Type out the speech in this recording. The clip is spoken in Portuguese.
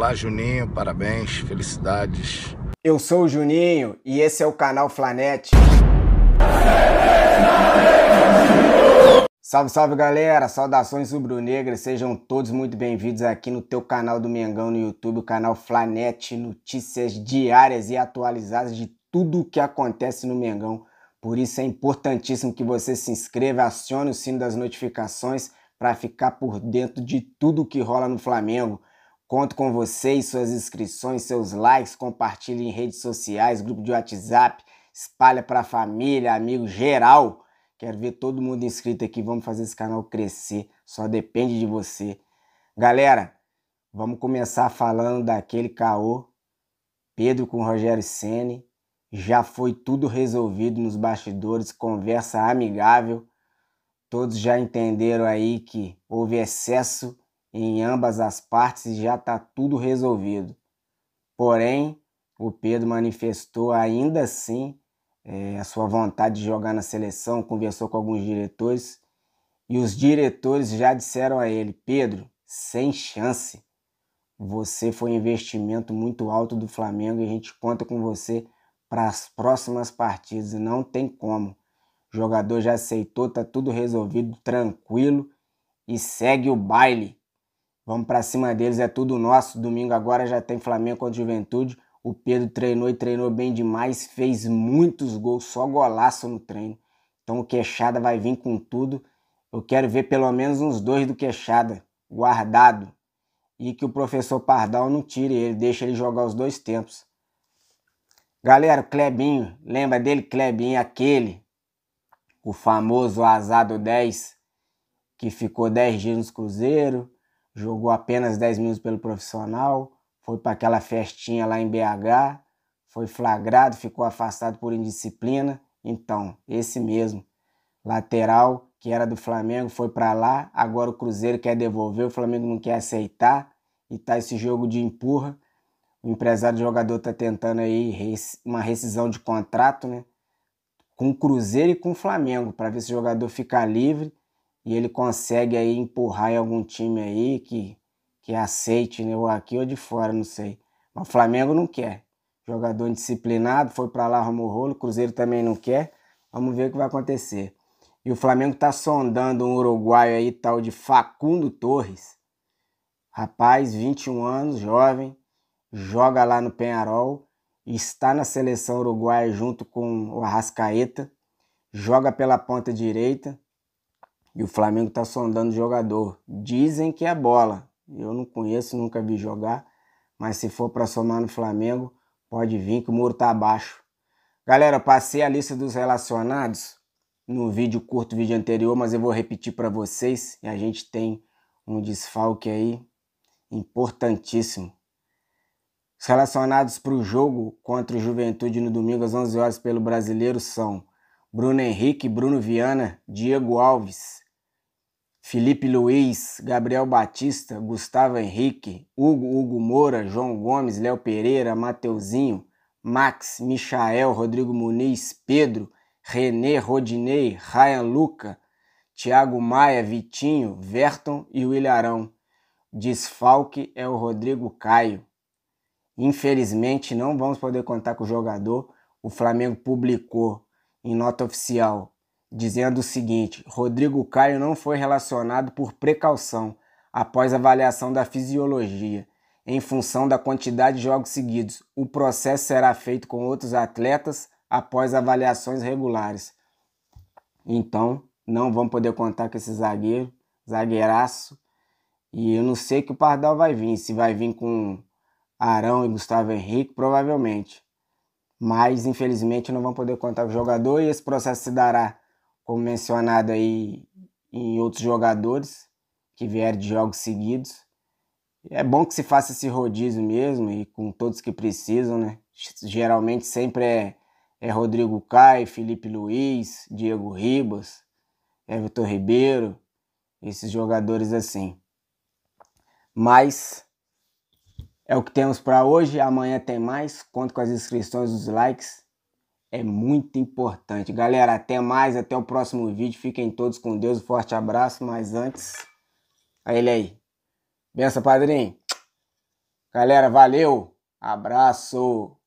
Olá, Juninho, parabéns, felicidades. Eu sou o Juninho e esse é o canal Flanete. Salve, salve galera, saudações rubro-negras, sejam todos muito bem-vindos aqui no teu canal do Mengão no YouTube, o canal Flanete, notícias diárias e atualizadas de tudo o que acontece no Mengão. Por isso é importantíssimo que você se inscreva, acione o sino das notificações para ficar por dentro de tudo o que rola no Flamengo. Conto com vocês, suas inscrições, seus likes, compartilhe em redes sociais, grupo de WhatsApp, espalha para a família, amigo geral. Quero ver todo mundo inscrito aqui, vamos fazer esse canal crescer, só depende de você. Galera, vamos começar falando daquele caô Pedro com Rogério Ceni. Já foi tudo resolvido nos bastidores, conversa amigável. Todos já entenderam aí que houve excesso em ambas as partes já está tudo resolvido. Porém, o Pedro manifestou ainda assim é, a sua vontade de jogar na seleção, conversou com alguns diretores e os diretores já disseram a ele: Pedro, sem chance. Você foi um investimento muito alto do Flamengo e a gente conta com você para as próximas partidas. Não tem como. O jogador já aceitou, está tudo resolvido, tranquilo e segue o baile. Vamos para cima deles, é tudo nosso. Domingo agora já tem Flamengo contra Juventude. O Pedro treinou e treinou bem demais, fez muitos gols, só golaço no treino. Então o Queixada vai vir com tudo. Eu quero ver pelo menos uns dois do Queixada, guardado. E que o professor Pardal não tire ele, deixa ele jogar os dois tempos. Galera, Clebinho, lembra dele, Clebinho, aquele, o famoso azado 10, que ficou 10 dias no Cruzeiro, jogou apenas 10 minutos pelo profissional, foi para aquela festinha lá em BH, foi flagrado, ficou afastado por indisciplina. Então, esse mesmo, lateral que era do Flamengo, foi para lá, agora o Cruzeiro quer devolver, o Flamengo não quer aceitar e tá esse jogo de empurra. O empresário do jogador tá tentando aí uma rescisão de contrato, né? Com o Cruzeiro e com o Flamengo, para ver se o jogador ficar livre e ele consegue aí empurrar em algum time aí que, que aceite, né? Ou aqui ou de fora, não sei. Mas o Flamengo não quer. Jogador indisciplinado, foi para lá, arrumou rolo. Cruzeiro também não quer. Vamos ver o que vai acontecer. E o Flamengo está sondando um uruguaio aí, tal de Facundo Torres. Rapaz, 21 anos, jovem, joga lá no Penharol, está na seleção uruguaia junto com o Arrascaeta, joga pela ponta direita, e o Flamengo está sondando jogador. Dizem que é bola. Eu não conheço, nunca vi jogar. Mas se for para somar no Flamengo, pode vir que o muro tá abaixo. Galera, passei a lista dos relacionados no vídeo curto, vídeo anterior, mas eu vou repetir para vocês. E a gente tem um desfalque aí importantíssimo. Os relacionados para o jogo contra o Juventude no domingo às 11 horas pelo Brasileiro são Bruno Henrique, Bruno Viana, Diego Alves, Felipe Luiz, Gabriel Batista, Gustavo Henrique, Hugo, Hugo Moura, João Gomes, Léo Pereira, Mateuzinho, Max, Michael, Rodrigo Muniz, Pedro, René, Rodinei, Ryan Luca, Thiago Maia, Vitinho, Verton e Willarão. Desfalque é o Rodrigo Caio. Infelizmente não vamos poder contar com o jogador. O Flamengo publicou em nota oficial, dizendo o seguinte: Rodrigo Caio não foi relacionado por precaução após avaliação da fisiologia. Em função da quantidade de jogos seguidos, o processo será feito com outros atletas após avaliações regulares. Então, não vão poder contar com esse zagueiro, zagueiraço. E eu não sei que o Pardal vai vir, se vai vir com Arão e Gustavo Henrique, provavelmente mas infelizmente não vão poder contar com o jogador e esse processo se dará, como mencionado aí, em outros jogadores que vieram de jogos seguidos. É bom que se faça esse rodízio mesmo e com todos que precisam, né? Geralmente sempre é, é Rodrigo Caio, Felipe Luiz, Diego Ribas, Everton Ribeiro, esses jogadores assim. Mas é o que temos para hoje. Amanhã tem mais. Conto com as inscrições, os likes. É muito importante. Galera, até mais. Até o próximo vídeo. Fiquem todos com Deus. Um forte abraço. Mas antes, a ele aí. Benção, padrinho. Galera, valeu. Abraço.